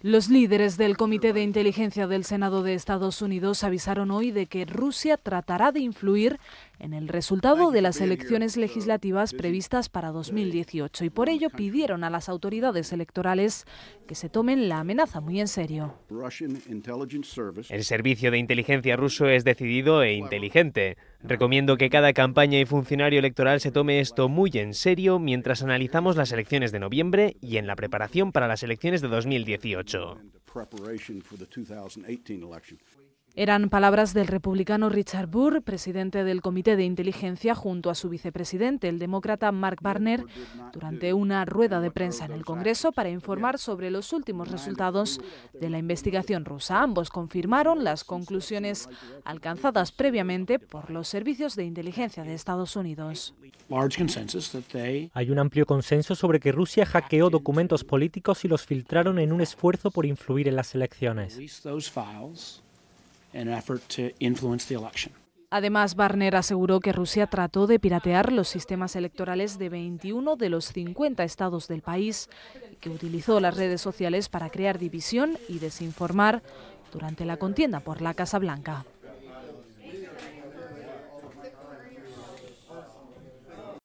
Los líderes del Comité de Inteligencia del Senado de Estados Unidos avisaron hoy de que Rusia tratará de influir en el resultado de las elecciones legislativas previstas para 2018 y por ello pidieron a las autoridades electorales que se tomen la amenaza muy en serio. El servicio de inteligencia ruso es decidido e inteligente. Recomiendo que cada campaña y funcionario electoral se tome esto muy en serio mientras analizamos las elecciones de noviembre y en la preparación para las elecciones de 2018. Eran palabras del republicano Richard Burr, presidente del Comité de Inteligencia, junto a su vicepresidente, el demócrata Mark Barner, durante una rueda de prensa en el Congreso para informar sobre los últimos resultados de la investigación rusa. Ambos confirmaron las conclusiones alcanzadas previamente por los servicios de inteligencia de Estados Unidos. Hay un amplio consenso sobre que Rusia hackeó documentos políticos y los filtraron en un esfuerzo por influir en las elecciones. Además, Barner aseguró que Rusia trató de piratear los sistemas electorales de 21 de los 50 estados del país y que utilizó las redes sociales para crear división y desinformar durante la contienda por la Casa Blanca.